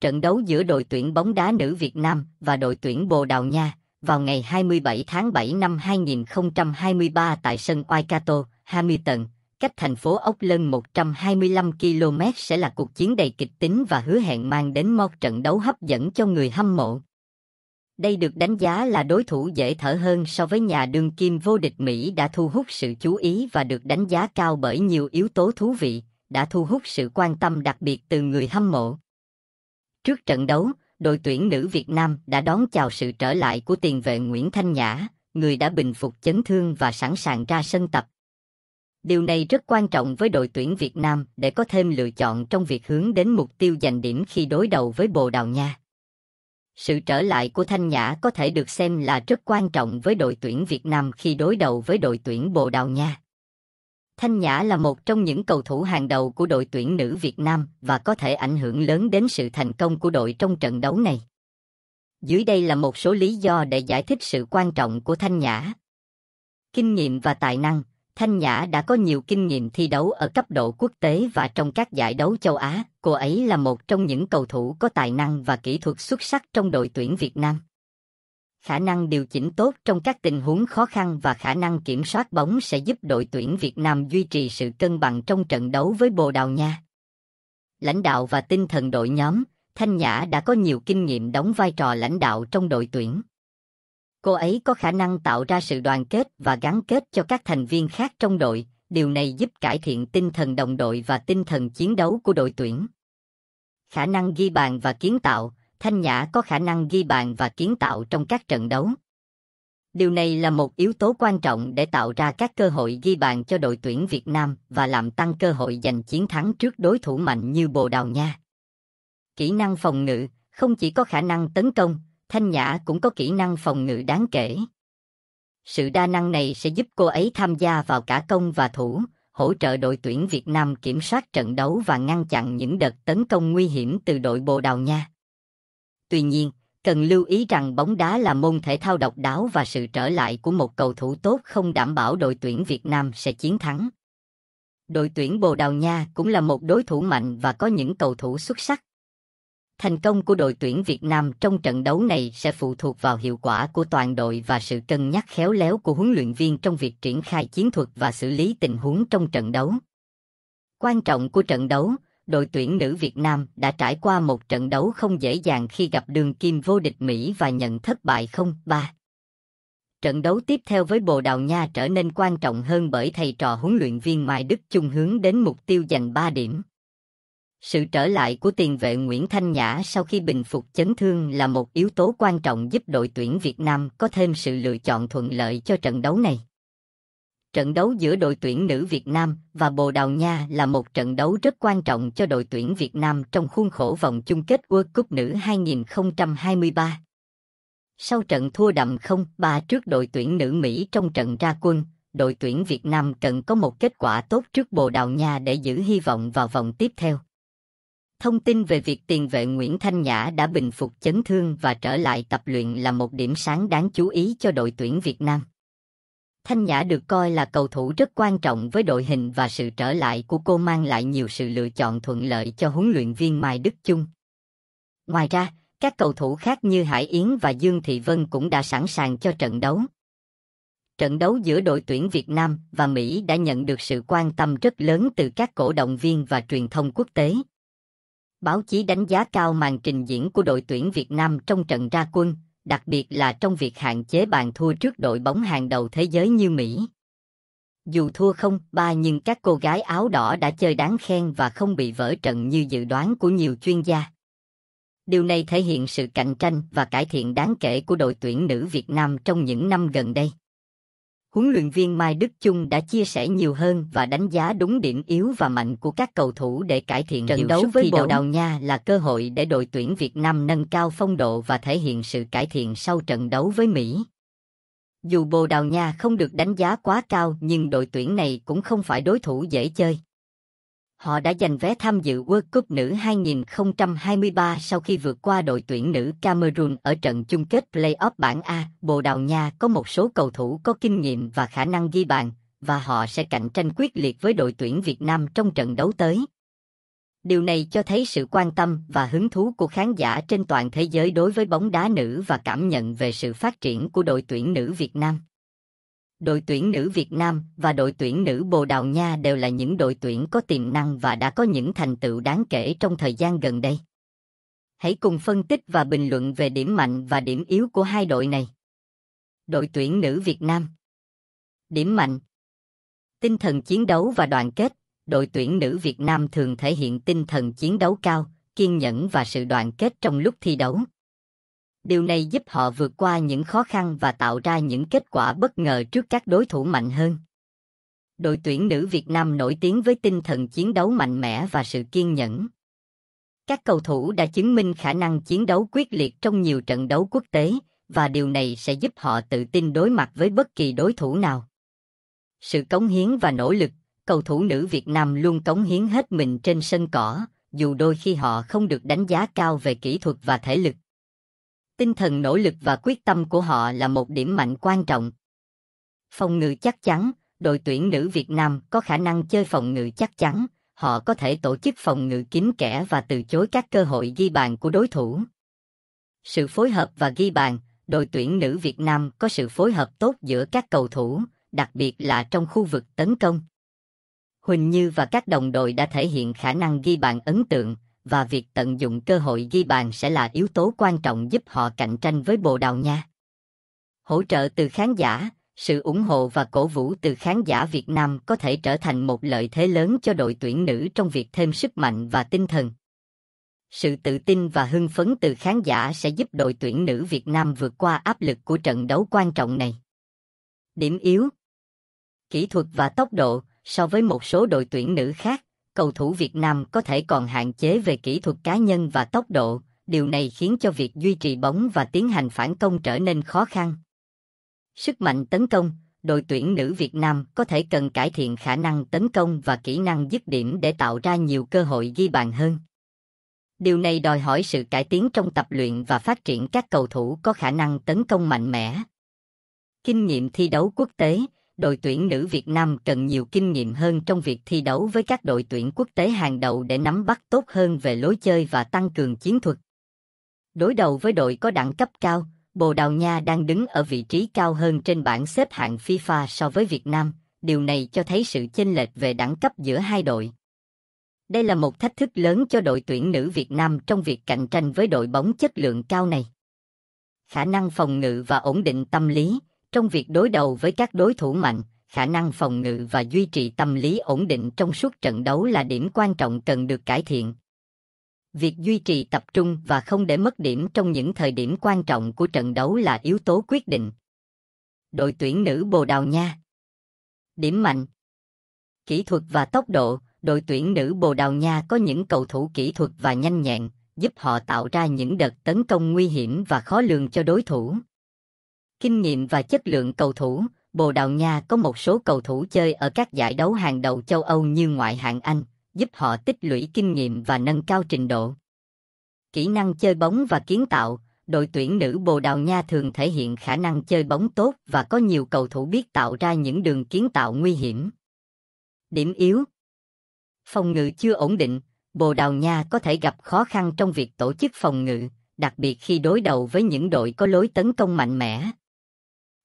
trận đấu giữa đội tuyển bóng đá nữ Việt Nam và đội tuyển Bồ Đào Nha vào ngày 27 tháng 7 năm 2023 tại sân Waikato, Hamilton, cách thành phố ốc Auckland 125 km sẽ là cuộc chiến đầy kịch tính và hứa hẹn mang đến một trận đấu hấp dẫn cho người hâm mộ. Đây được đánh giá là đối thủ dễ thở hơn so với nhà đương kim vô địch Mỹ đã thu hút sự chú ý và được đánh giá cao bởi nhiều yếu tố thú vị, đã thu hút sự quan tâm đặc biệt từ người hâm mộ. Trước trận đấu, đội tuyển nữ Việt Nam đã đón chào sự trở lại của tiền vệ Nguyễn Thanh Nhã, người đã bình phục chấn thương và sẵn sàng ra sân tập. Điều này rất quan trọng với đội tuyển Việt Nam để có thêm lựa chọn trong việc hướng đến mục tiêu giành điểm khi đối đầu với Bồ Đào Nha. Sự trở lại của Thanh Nhã có thể được xem là rất quan trọng với đội tuyển Việt Nam khi đối đầu với đội tuyển Bồ Đào Nha. Thanh Nhã là một trong những cầu thủ hàng đầu của đội tuyển nữ Việt Nam và có thể ảnh hưởng lớn đến sự thành công của đội trong trận đấu này. Dưới đây là một số lý do để giải thích sự quan trọng của Thanh Nhã. Kinh nghiệm và tài năng Thanh Nhã đã có nhiều kinh nghiệm thi đấu ở cấp độ quốc tế và trong các giải đấu châu Á. Cô ấy là một trong những cầu thủ có tài năng và kỹ thuật xuất sắc trong đội tuyển Việt Nam khả năng điều chỉnh tốt trong các tình huống khó khăn và khả năng kiểm soát bóng sẽ giúp đội tuyển Việt Nam duy trì sự cân bằng trong trận đấu với Bồ Đào Nha. Lãnh đạo và tinh thần đội nhóm, Thanh Nhã đã có nhiều kinh nghiệm đóng vai trò lãnh đạo trong đội tuyển. Cô ấy có khả năng tạo ra sự đoàn kết và gắn kết cho các thành viên khác trong đội, điều này giúp cải thiện tinh thần đồng đội và tinh thần chiến đấu của đội tuyển. Khả năng ghi bàn và kiến tạo, Thanh Nhã có khả năng ghi bàn và kiến tạo trong các trận đấu. Điều này là một yếu tố quan trọng để tạo ra các cơ hội ghi bàn cho đội tuyển Việt Nam và làm tăng cơ hội giành chiến thắng trước đối thủ mạnh như Bồ Đào Nha. Kỹ năng phòng ngự không chỉ có khả năng tấn công, Thanh Nhã cũng có kỹ năng phòng ngự đáng kể. Sự đa năng này sẽ giúp cô ấy tham gia vào cả công và thủ, hỗ trợ đội tuyển Việt Nam kiểm soát trận đấu và ngăn chặn những đợt tấn công nguy hiểm từ đội Bồ Đào Nha. Tuy nhiên, cần lưu ý rằng bóng đá là môn thể thao độc đáo và sự trở lại của một cầu thủ tốt không đảm bảo đội tuyển Việt Nam sẽ chiến thắng. Đội tuyển Bồ Đào Nha cũng là một đối thủ mạnh và có những cầu thủ xuất sắc. Thành công của đội tuyển Việt Nam trong trận đấu này sẽ phụ thuộc vào hiệu quả của toàn đội và sự cân nhắc khéo léo của huấn luyện viên trong việc triển khai chiến thuật và xử lý tình huống trong trận đấu. Quan trọng của trận đấu đội tuyển nữ Việt Nam đã trải qua một trận đấu không dễ dàng khi gặp đường kim vô địch Mỹ và nhận thất bại 0-3. Trận đấu tiếp theo với Bồ Đào Nha trở nên quan trọng hơn bởi thầy trò huấn luyện viên Mai Đức chung hướng đến mục tiêu giành 3 điểm. Sự trở lại của tiền vệ Nguyễn Thanh Nhã sau khi bình phục chấn thương là một yếu tố quan trọng giúp đội tuyển Việt Nam có thêm sự lựa chọn thuận lợi cho trận đấu này. Trận đấu giữa đội tuyển nữ Việt Nam và Bồ Đào Nha là một trận đấu rất quan trọng cho đội tuyển Việt Nam trong khuôn khổ vòng chung kết World Cup nữ 2023. Sau trận thua đậm 0-3 trước đội tuyển nữ Mỹ trong trận ra quân, đội tuyển Việt Nam cần có một kết quả tốt trước Bồ Đào Nha để giữ hy vọng vào vòng tiếp theo. Thông tin về việc tiền vệ Nguyễn Thanh Nhã đã bình phục chấn thương và trở lại tập luyện là một điểm sáng đáng chú ý cho đội tuyển Việt Nam. Thanh Nhã được coi là cầu thủ rất quan trọng với đội hình và sự trở lại của cô mang lại nhiều sự lựa chọn thuận lợi cho huấn luyện viên Mai Đức Chung. Ngoài ra, các cầu thủ khác như Hải Yến và Dương Thị Vân cũng đã sẵn sàng cho trận đấu. Trận đấu giữa đội tuyển Việt Nam và Mỹ đã nhận được sự quan tâm rất lớn từ các cổ động viên và truyền thông quốc tế. Báo chí đánh giá cao màn trình diễn của đội tuyển Việt Nam trong trận ra quân đặc biệt là trong việc hạn chế bàn thua trước đội bóng hàng đầu thế giới như Mỹ. Dù thua không ba nhưng các cô gái áo đỏ đã chơi đáng khen và không bị vỡ trận như dự đoán của nhiều chuyên gia. Điều này thể hiện sự cạnh tranh và cải thiện đáng kể của đội tuyển nữ Việt Nam trong những năm gần đây huấn luyện viên Mai Đức Chung đã chia sẻ nhiều hơn và đánh giá đúng điểm yếu và mạnh của các cầu thủ để cải thiện trận đấu với Bồ Đào Nha là cơ hội để đội tuyển Việt Nam nâng cao phong độ và thể hiện sự cải thiện sau trận đấu với Mỹ. Dù Bồ Đào Nha không được đánh giá quá cao nhưng đội tuyển này cũng không phải đối thủ dễ chơi. Họ đã giành vé tham dự World Cup nữ 2023 sau khi vượt qua đội tuyển nữ Cameroon ở trận chung kết play-off bảng A. Bồ Đào Nha có một số cầu thủ có kinh nghiệm và khả năng ghi bàn, và họ sẽ cạnh tranh quyết liệt với đội tuyển Việt Nam trong trận đấu tới. Điều này cho thấy sự quan tâm và hứng thú của khán giả trên toàn thế giới đối với bóng đá nữ và cảm nhận về sự phát triển của đội tuyển nữ Việt Nam. Đội tuyển nữ Việt Nam và đội tuyển nữ Bồ Đào Nha đều là những đội tuyển có tiềm năng và đã có những thành tựu đáng kể trong thời gian gần đây. Hãy cùng phân tích và bình luận về điểm mạnh và điểm yếu của hai đội này. Đội tuyển nữ Việt Nam Điểm mạnh Tinh thần chiến đấu và đoàn kết Đội tuyển nữ Việt Nam thường thể hiện tinh thần chiến đấu cao, kiên nhẫn và sự đoàn kết trong lúc thi đấu. Điều này giúp họ vượt qua những khó khăn và tạo ra những kết quả bất ngờ trước các đối thủ mạnh hơn. Đội tuyển nữ Việt Nam nổi tiếng với tinh thần chiến đấu mạnh mẽ và sự kiên nhẫn. Các cầu thủ đã chứng minh khả năng chiến đấu quyết liệt trong nhiều trận đấu quốc tế và điều này sẽ giúp họ tự tin đối mặt với bất kỳ đối thủ nào. Sự cống hiến và nỗ lực, cầu thủ nữ Việt Nam luôn cống hiến hết mình trên sân cỏ, dù đôi khi họ không được đánh giá cao về kỹ thuật và thể lực. Tinh thần nỗ lực và quyết tâm của họ là một điểm mạnh quan trọng. Phòng ngự chắc chắn, đội tuyển nữ Việt Nam có khả năng chơi phòng ngự chắc chắn, họ có thể tổ chức phòng ngự kín kẽ và từ chối các cơ hội ghi bàn của đối thủ. Sự phối hợp và ghi bàn, đội tuyển nữ Việt Nam có sự phối hợp tốt giữa các cầu thủ, đặc biệt là trong khu vực tấn công. Huỳnh Như và các đồng đội đã thể hiện khả năng ghi bàn ấn tượng, và việc tận dụng cơ hội ghi bàn sẽ là yếu tố quan trọng giúp họ cạnh tranh với Bồ Đào Nha. Hỗ trợ từ khán giả, sự ủng hộ và cổ vũ từ khán giả Việt Nam có thể trở thành một lợi thế lớn cho đội tuyển nữ trong việc thêm sức mạnh và tinh thần. Sự tự tin và hưng phấn từ khán giả sẽ giúp đội tuyển nữ Việt Nam vượt qua áp lực của trận đấu quan trọng này. Điểm yếu Kỹ thuật và tốc độ so với một số đội tuyển nữ khác, cầu thủ Việt Nam có thể còn hạn chế về kỹ thuật cá nhân và tốc độ, điều này khiến cho việc duy trì bóng và tiến hành phản công trở nên khó khăn. Sức mạnh tấn công, đội tuyển nữ Việt Nam có thể cần cải thiện khả năng tấn công và kỹ năng dứt điểm để tạo ra nhiều cơ hội ghi bàn hơn. Điều này đòi hỏi sự cải tiến trong tập luyện và phát triển các cầu thủ có khả năng tấn công mạnh mẽ. Kinh nghiệm thi đấu quốc tế, đội tuyển nữ Việt Nam cần nhiều kinh nghiệm hơn trong việc thi đấu với các đội tuyển quốc tế hàng đầu để nắm bắt tốt hơn về lối chơi và tăng cường chiến thuật. Đối đầu với đội có đẳng cấp cao, Bồ Đào Nha đang đứng ở vị trí cao hơn trên bảng xếp hạng FIFA so với Việt Nam, điều này cho thấy sự chênh lệch về đẳng cấp giữa hai đội. Đây là một thách thức lớn cho đội tuyển nữ Việt Nam trong việc cạnh tranh với đội bóng chất lượng cao này. Khả năng phòng ngự và ổn định tâm lý trong việc đối đầu với các đối thủ mạnh, khả năng phòng ngự và duy trì tâm lý ổn định trong suốt trận đấu là điểm quan trọng cần được cải thiện. Việc duy trì tập trung và không để mất điểm trong những thời điểm quan trọng của trận đấu là yếu tố quyết định. Đội tuyển nữ Bồ Đào Nha Điểm mạnh Kỹ thuật và tốc độ, đội tuyển nữ Bồ Đào Nha có những cầu thủ kỹ thuật và nhanh nhẹn, giúp họ tạo ra những đợt tấn công nguy hiểm và khó lường cho đối thủ. Kinh nghiệm và chất lượng cầu thủ, Bồ Đào Nha có một số cầu thủ chơi ở các giải đấu hàng đầu châu Âu như ngoại hạng Anh, giúp họ tích lũy kinh nghiệm và nâng cao trình độ. Kỹ năng chơi bóng và kiến tạo, đội tuyển nữ Bồ Đào Nha thường thể hiện khả năng chơi bóng tốt và có nhiều cầu thủ biết tạo ra những đường kiến tạo nguy hiểm. Điểm yếu Phòng ngự chưa ổn định, Bồ Đào Nha có thể gặp khó khăn trong việc tổ chức phòng ngự, đặc biệt khi đối đầu với những đội có lối tấn công mạnh mẽ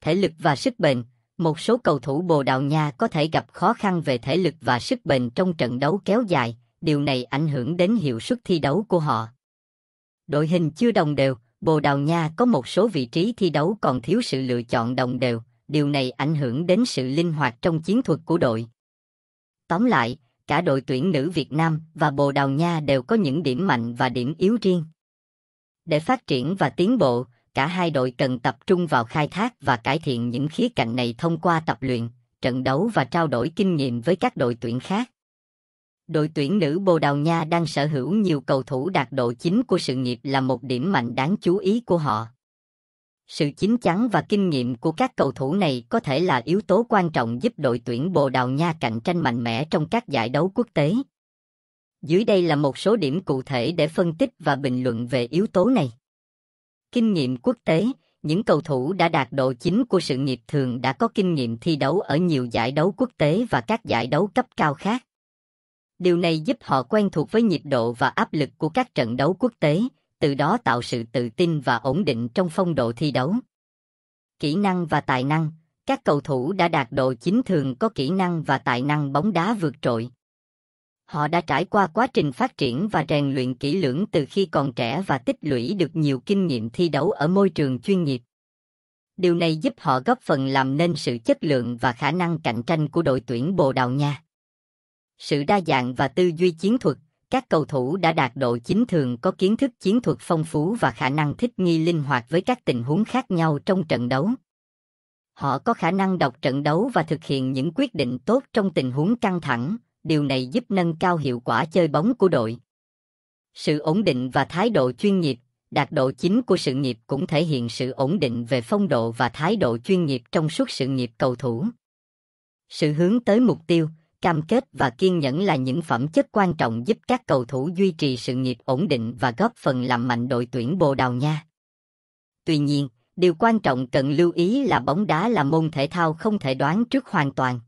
thể lực và sức bền, một số cầu thủ Bồ Đào Nha có thể gặp khó khăn về thể lực và sức bền trong trận đấu kéo dài, điều này ảnh hưởng đến hiệu suất thi đấu của họ. Đội hình chưa đồng đều, Bồ Đào Nha có một số vị trí thi đấu còn thiếu sự lựa chọn đồng đều, điều này ảnh hưởng đến sự linh hoạt trong chiến thuật của đội. Tóm lại, cả đội tuyển nữ Việt Nam và Bồ Đào Nha đều có những điểm mạnh và điểm yếu riêng. Để phát triển và tiến bộ, cả hai đội cần tập trung vào khai thác và cải thiện những khía cạnh này thông qua tập luyện, trận đấu và trao đổi kinh nghiệm với các đội tuyển khác. Đội tuyển nữ Bồ Đào Nha đang sở hữu nhiều cầu thủ đạt độ chính của sự nghiệp là một điểm mạnh đáng chú ý của họ. Sự chín chắn và kinh nghiệm của các cầu thủ này có thể là yếu tố quan trọng giúp đội tuyển Bồ Đào Nha cạnh tranh mạnh mẽ trong các giải đấu quốc tế. Dưới đây là một số điểm cụ thể để phân tích và bình luận về yếu tố này kinh nghiệm quốc tế, những cầu thủ đã đạt độ chính của sự nghiệp thường đã có kinh nghiệm thi đấu ở nhiều giải đấu quốc tế và các giải đấu cấp cao khác. Điều này giúp họ quen thuộc với nhịp độ và áp lực của các trận đấu quốc tế, từ đó tạo sự tự tin và ổn định trong phong độ thi đấu. Kỹ năng và tài năng Các cầu thủ đã đạt độ chính thường có kỹ năng và tài năng bóng đá vượt trội, Họ đã trải qua quá trình phát triển và rèn luyện kỹ lưỡng từ khi còn trẻ và tích lũy được nhiều kinh nghiệm thi đấu ở môi trường chuyên nghiệp. Điều này giúp họ góp phần làm nên sự chất lượng và khả năng cạnh tranh của đội tuyển Bồ Đào Nha. Sự đa dạng và tư duy chiến thuật, các cầu thủ đã đạt độ chính thường có kiến thức chiến thuật phong phú và khả năng thích nghi linh hoạt với các tình huống khác nhau trong trận đấu. Họ có khả năng đọc trận đấu và thực hiện những quyết định tốt trong tình huống căng thẳng, điều này giúp nâng cao hiệu quả chơi bóng của đội. Sự ổn định và thái độ chuyên nghiệp, đạt độ chính của sự nghiệp cũng thể hiện sự ổn định về phong độ và thái độ chuyên nghiệp trong suốt sự nghiệp cầu thủ. Sự hướng tới mục tiêu, cam kết và kiên nhẫn là những phẩm chất quan trọng giúp các cầu thủ duy trì sự nghiệp ổn định và góp phần làm mạnh đội tuyển Bồ Đào Nha. Tuy nhiên, điều quan trọng cần lưu ý là bóng đá là môn thể thao không thể đoán trước hoàn toàn.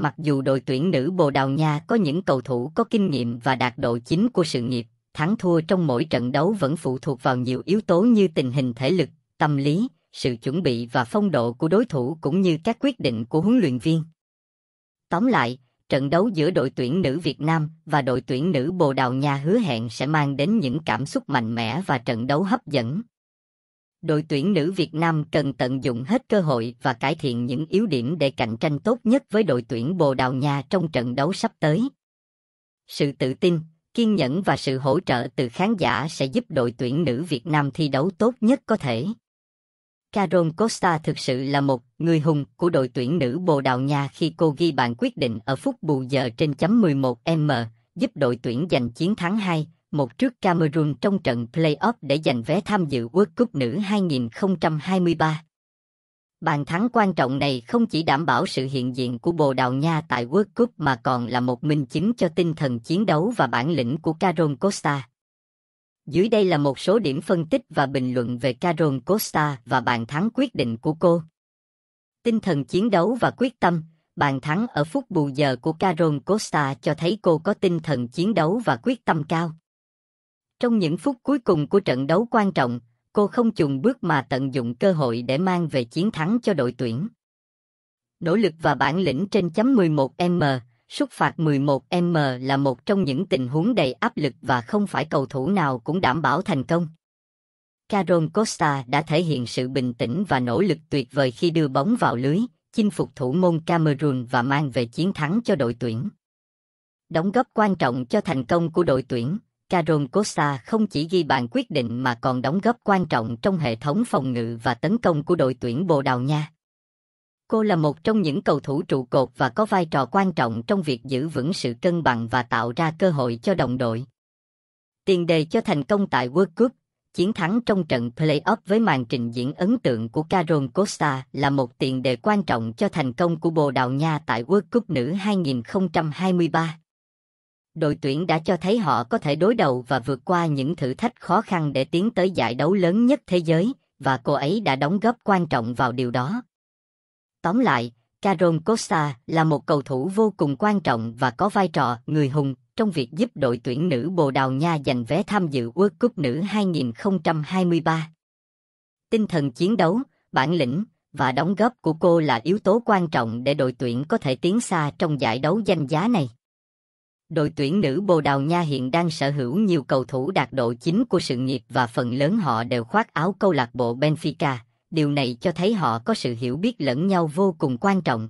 Mặc dù đội tuyển nữ Bồ Đào Nha có những cầu thủ có kinh nghiệm và đạt độ chính của sự nghiệp, thắng thua trong mỗi trận đấu vẫn phụ thuộc vào nhiều yếu tố như tình hình thể lực, tâm lý, sự chuẩn bị và phong độ của đối thủ cũng như các quyết định của huấn luyện viên. Tóm lại, trận đấu giữa đội tuyển nữ Việt Nam và đội tuyển nữ Bồ Đào Nha hứa hẹn sẽ mang đến những cảm xúc mạnh mẽ và trận đấu hấp dẫn đội tuyển nữ Việt Nam cần tận dụng hết cơ hội và cải thiện những yếu điểm để cạnh tranh tốt nhất với đội tuyển Bồ Đào Nha trong trận đấu sắp tới. Sự tự tin, kiên nhẫn và sự hỗ trợ từ khán giả sẽ giúp đội tuyển nữ Việt Nam thi đấu tốt nhất có thể. Carol Costa thực sự là một người hùng của đội tuyển nữ Bồ Đào Nha khi cô ghi bàn quyết định ở phút bù giờ trên chấm 11m, giúp đội tuyển giành chiến thắng 2 một trước Cameroon trong trận play-off để giành vé tham dự World Cup nữ 2023. Bàn thắng quan trọng này không chỉ đảm bảo sự hiện diện của Bồ Đào Nha tại World Cup mà còn là một minh chứng cho tinh thần chiến đấu và bản lĩnh của Caron Costa. Dưới đây là một số điểm phân tích và bình luận về Caron Costa và bàn thắng quyết định của cô. Tinh thần chiến đấu và quyết tâm, bàn thắng ở phút bù giờ của Caron Costa cho thấy cô có tinh thần chiến đấu và quyết tâm cao. Trong những phút cuối cùng của trận đấu quan trọng, cô không chùn bước mà tận dụng cơ hội để mang về chiến thắng cho đội tuyển. Nỗ lực và bản lĩnh trên chấm 11m, xuất phạt 11m là một trong những tình huống đầy áp lực và không phải cầu thủ nào cũng đảm bảo thành công. Carol Costa đã thể hiện sự bình tĩnh và nỗ lực tuyệt vời khi đưa bóng vào lưới, chinh phục thủ môn Cameroon và mang về chiến thắng cho đội tuyển. Đóng góp quan trọng cho thành công của đội tuyển, Caron Costa không chỉ ghi bàn quyết định mà còn đóng góp quan trọng trong hệ thống phòng ngự và tấn công của đội tuyển Bồ Đào Nha. Cô là một trong những cầu thủ trụ cột và có vai trò quan trọng trong việc giữ vững sự cân bằng và tạo ra cơ hội cho đồng đội. Tiền đề cho thành công tại World Cup, chiến thắng trong trận play-off với màn trình diễn ấn tượng của Caron Costa là một tiền đề quan trọng cho thành công của Bồ Đào Nha tại World Cup nữ 2023 đội tuyển đã cho thấy họ có thể đối đầu và vượt qua những thử thách khó khăn để tiến tới giải đấu lớn nhất thế giới, và cô ấy đã đóng góp quan trọng vào điều đó. Tóm lại, Caron Costa là một cầu thủ vô cùng quan trọng và có vai trò người hùng trong việc giúp đội tuyển nữ Bồ Đào Nha giành vé tham dự World Cup nữ 2023. Tinh thần chiến đấu, bản lĩnh và đóng góp của cô là yếu tố quan trọng để đội tuyển có thể tiến xa trong giải đấu danh giá này. Đội tuyển nữ Bồ Đào Nha hiện đang sở hữu nhiều cầu thủ đạt độ chính của sự nghiệp và phần lớn họ đều khoác áo câu lạc bộ Benfica. Điều này cho thấy họ có sự hiểu biết lẫn nhau vô cùng quan trọng.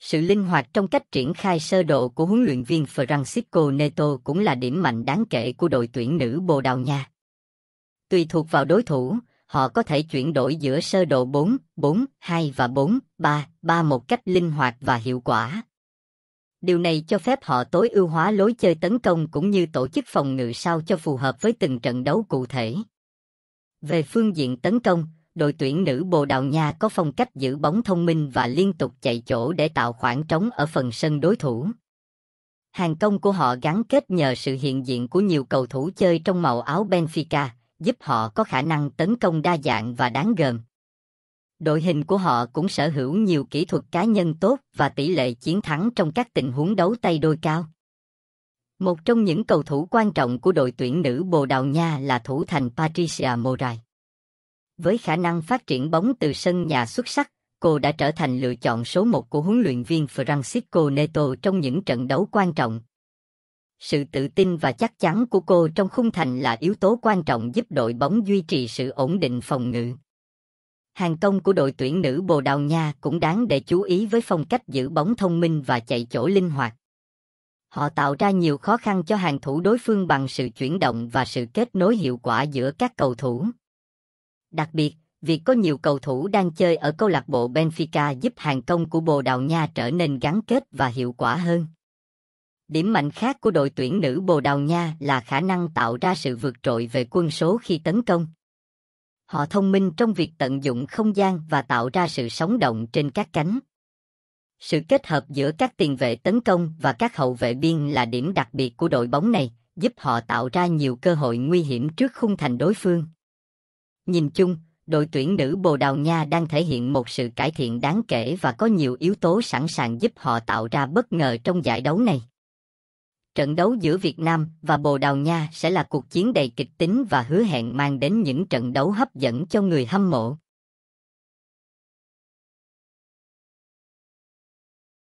Sự linh hoạt trong cách triển khai sơ đồ của huấn luyện viên Francisco Neto cũng là điểm mạnh đáng kể của đội tuyển nữ Bồ Đào Nha. Tùy thuộc vào đối thủ, họ có thể chuyển đổi giữa sơ đồ 4, 4, 2 và 4, 3, 3 một cách linh hoạt và hiệu quả. Điều này cho phép họ tối ưu hóa lối chơi tấn công cũng như tổ chức phòng ngự sao cho phù hợp với từng trận đấu cụ thể. Về phương diện tấn công, đội tuyển nữ Bồ Đào Nha có phong cách giữ bóng thông minh và liên tục chạy chỗ để tạo khoảng trống ở phần sân đối thủ. Hàng công của họ gắn kết nhờ sự hiện diện của nhiều cầu thủ chơi trong màu áo Benfica, giúp họ có khả năng tấn công đa dạng và đáng gờm đội hình của họ cũng sở hữu nhiều kỹ thuật cá nhân tốt và tỷ lệ chiến thắng trong các tình huống đấu tay đôi cao. Một trong những cầu thủ quan trọng của đội tuyển nữ Bồ Đào Nha là thủ thành Patricia Morai. Với khả năng phát triển bóng từ sân nhà xuất sắc, cô đã trở thành lựa chọn số một của huấn luyện viên Francisco Neto trong những trận đấu quan trọng. Sự tự tin và chắc chắn của cô trong khung thành là yếu tố quan trọng giúp đội bóng duy trì sự ổn định phòng ngự hàng công của đội tuyển nữ Bồ Đào Nha cũng đáng để chú ý với phong cách giữ bóng thông minh và chạy chỗ linh hoạt. Họ tạo ra nhiều khó khăn cho hàng thủ đối phương bằng sự chuyển động và sự kết nối hiệu quả giữa các cầu thủ. Đặc biệt, việc có nhiều cầu thủ đang chơi ở câu lạc bộ Benfica giúp hàng công của Bồ Đào Nha trở nên gắn kết và hiệu quả hơn. Điểm mạnh khác của đội tuyển nữ Bồ Đào Nha là khả năng tạo ra sự vượt trội về quân số khi tấn công họ thông minh trong việc tận dụng không gian và tạo ra sự sống động trên các cánh. Sự kết hợp giữa các tiền vệ tấn công và các hậu vệ biên là điểm đặc biệt của đội bóng này, giúp họ tạo ra nhiều cơ hội nguy hiểm trước khung thành đối phương. Nhìn chung, đội tuyển nữ Bồ Đào Nha đang thể hiện một sự cải thiện đáng kể và có nhiều yếu tố sẵn sàng giúp họ tạo ra bất ngờ trong giải đấu này trận đấu giữa Việt Nam và Bồ Đào Nha sẽ là cuộc chiến đầy kịch tính và hứa hẹn mang đến những trận đấu hấp dẫn cho người hâm mộ.